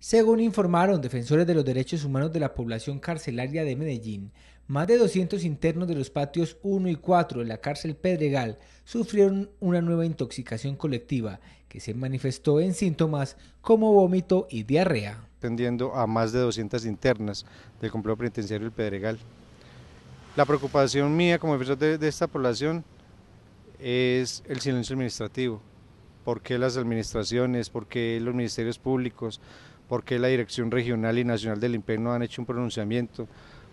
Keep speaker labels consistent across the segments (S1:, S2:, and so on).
S1: Según informaron defensores de los derechos humanos de la población carcelaria de Medellín, más de 200 internos de los patios 1 y 4 de la cárcel Pedregal sufrieron una nueva intoxicación colectiva que se manifestó en síntomas como vómito y
S2: diarrea. Atendiendo a más de 200 internas del complejo penitenciario El Pedregal. La preocupación mía como defensor de esta población es el silencio administrativo por qué las administraciones, por qué los ministerios públicos, por qué la Dirección Regional y Nacional del IMPEN no han hecho un pronunciamiento,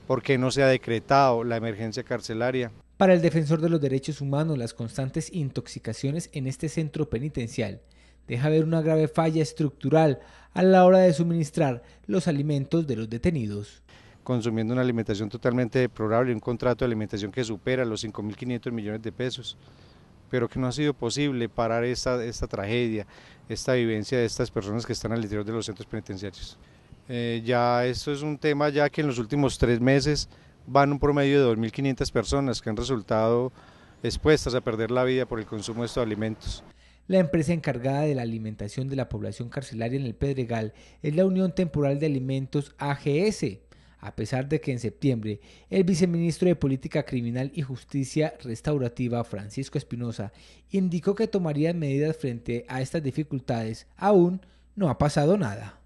S2: por qué no se ha decretado la emergencia carcelaria.
S1: Para el defensor de los derechos humanos, las constantes intoxicaciones en este centro penitencial deja ver una grave falla estructural a la hora de suministrar los alimentos de los detenidos.
S2: Consumiendo una alimentación totalmente deplorable, un contrato de alimentación que supera los 5.500 millones de pesos, pero que no ha sido posible parar esta, esta tragedia, esta vivencia de estas personas que están al interior de los centros penitenciarios. Eh, ya esto es un tema ya que en los últimos tres meses van un promedio de 2.500 personas que han resultado expuestas a perder la vida por el consumo de estos alimentos.
S1: La empresa encargada de la alimentación de la población carcelaria en el Pedregal es la Unión Temporal de Alimentos AGS, a pesar de que en septiembre el viceministro de Política Criminal y Justicia Restaurativa, Francisco Espinosa, indicó que tomaría medidas frente a estas dificultades, aún no ha pasado nada.